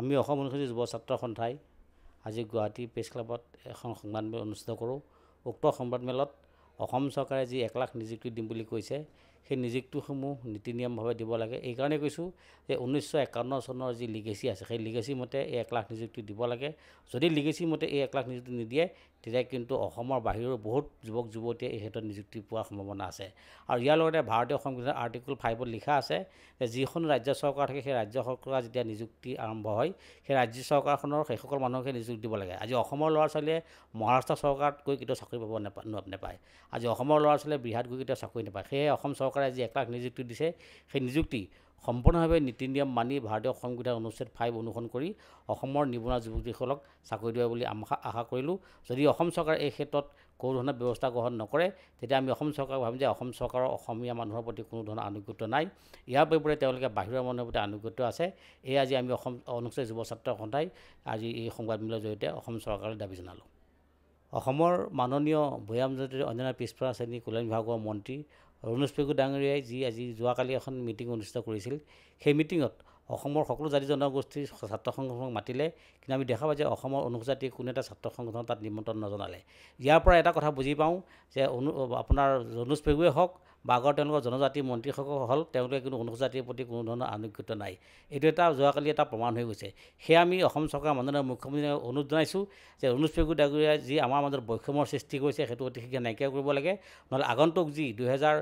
আমি অসম অনুসূচী যুৱ ছাত্ৰ সন্থাই আজি গুৱাহাটী প্ৰেছ ক্লাবত এখন সংবাদমেল অনুষ্ঠিত কৰোঁ উক্ত সংবাদমেলত অসম চৰকাৰে যি এক লাখ নিযুক্তি দিম বুলি কৈছে সেই নিযুক্তিসমূহ নীতি নিয়মভাৱে দিব লাগে এইকাৰণে কৈছোঁ যে ঊনৈছশ একাৱন্ন চনৰ যি লিগেচি আছে সেই লিগেচি মতে এই এক লাখ নিযুক্তি দিব লাগে যদি লিগেচি মতে এই এক লাখ নিযুক্তি নিদিয়ে তেতিয়া কিন্তু অসমৰ বাহিৰৰ বহুত যুৱক যুৱতীয়ে এই ক্ষেত্ৰত নিযুক্তি পোৱাৰ সম্ভাৱনা আছে আৰু ইয়াৰ লগতে ভাৰতীয় সংবিধান আৰ্টিকল ফাইভত লিখা আছে যে যিখন ৰাজ্য চৰকাৰ থাকে সেই ৰাজ্য চৰকাৰ যেতিয়া নিযুক্তি আৰম্ভ হয় সেই ৰাজ্য চৰকাৰখনৰ সেইসকল মানুহকে নিযুক্তি দিব লাগে আজি অসমৰ ল'ৰা ছোৱালীয়ে মহাৰাষ্ট্ৰ চৰকাৰত গৈ কেতিয়াও চাকৰি পাব নাপায় নেপায় আজি অসমৰ ল'ৰা ছোৱালীয়ে বৃহৎ গৈ কেতিয়াও চাকৰি নাপায় সেয়েহে অসম চৰকাৰে আজি এক লাখ নিযুক্তি দিছে সেই নিযুক্তি সম্পূৰ্ণভাৱে নীতি নিয়ম মানি ভাৰতীয় সংবিধান অনুচ্ছেদ ফাইভ অনুসৰণ কৰি অসমৰ নিবনুৱা যুৱক চাকৰি দিয়ে বুলি আশা আশা কৰিলোঁ যদি অসম চৰকাৰে এই ক্ষেত্ৰত কোনো ধৰণৰ ব্যৱস্থা গ্ৰহণ নকৰে তেতিয়া আমি অসম চৰকাৰক ভাবিম যে অসম চৰকাৰৰ অসমীয়া মানুহৰ প্ৰতি কোনো ধৰণৰ আনুগত্য নাই ইয়াৰ পৰিৱৰ্তে তেওঁলোকে বাহিৰৰ মানুহৰ প্ৰতি আনুগত্য আছে এই আজি আমি অসম অনুচ্ছেদ যুৱ ছাত্ৰ সন্থাই আজি এই সংবাদমেলৰ জৰিয়তে অসম চৰকাৰলৈ দাবী জনালোঁ অসমৰ মাননীয় ভৈয়াম জাতিৰ অঞ্জনা পিছপৰা শ্ৰেণী কল্যাণ বিভাগৰ মন্ত্ৰী ৰণোজ পেগু ডাঙৰীয়াই যি আজি যোৱাকালি এখন মিটিং অনুষ্ঠিত কৰিছিল সেই মিটিঙত অসমৰ সকলো জাতি জনগোষ্ঠীৰ ছাত্ৰ সংগঠনক মাতিলে কিন্তু আমি দেখা পাওঁ যে অসমৰ অনুসূচীত কোনো এটা ছাত্ৰ সংগঠন তাত নিমন্ত্ৰণ নজনালে ইয়াৰ পৰা এটা কথা বুজি পাওঁ যে অনু আপোনাৰ ৰণোজ পেগুৱে হওক বাগৰ তেওঁলোকৰ জনজাতি মন্ত্ৰীসকল হ'ল তেওঁলোকে কিন্তু অনুসজাতিৰ প্ৰতি কোনো ধৰণৰ আনুগত্য নাই এইটো এটা যোৱাকালি এটা প্ৰমাণ হৈ গৈছে সেয়ে আমি অসম চৰকাৰৰ মাননীয় মুখ্যমন্ত্ৰীক অনুৰোধ জনাইছোঁ যে অনুজ পেগু ডাগৰীয়া যি আমাৰ মাজত বৈষম্যৰ সৃষ্টি কৰিছে সেইটো অতি শীঘ্ৰে নাইকিয়া কৰিব লাগে নহ'লে আগন্তুক যি দুহেজাৰ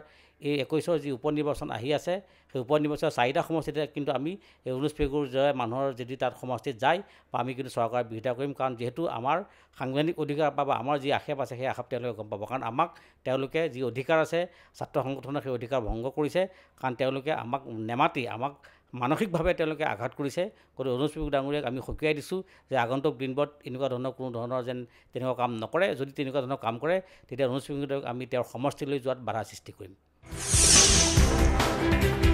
এই একৈছৰ যি উপ নিৰ্বাচন আহি আছে সেই উপ নিৰ্বাচনৰ চাৰিটা সমষ্টিতে কিন্তু আমি এই অনুজ পেগুৰ জয় মানুহৰ যদি তাত সমষ্টিত যায় বা আমি কিন্তু চৰকাৰৰ বিৰোধিতা কৰিম কাৰণ যিহেতু আমাৰ সাংবিধানিক অধিকাৰ পাব আমাৰ যি আক্ষেপ আছে সেই আশাপ তেওঁলোকে গম পাব কাৰণ আমাক তেওঁলোকে যি অধিকাৰ আছে ছাত্ৰ সংগঠনে সেই অধিকাৰ ভংগ কৰিছে কাৰণ তেওঁলোকে আমাক নেমাতি আমাক মানসিকভাৱে তেওঁলোকে আঘাত কৰিছে গতিকে অনুজ অনুষ্ঠীপক ডাঙৰীয়াক আমি সকীয়াই দিছোঁ যে আগন্তুক দিনবোৰত এনেকুৱা ধৰণৰ কোনো ধৰণৰ যেন তেনেকুৱা কাম নকৰে যদি তেনেকুৱা ধৰণৰ কাম কৰে তেতিয়া অনুজ অনুষ্ঠীপক আমি তেওঁৰ সমষ্টিলৈ যোৱাত বাধা সৃষ্টি কৰিম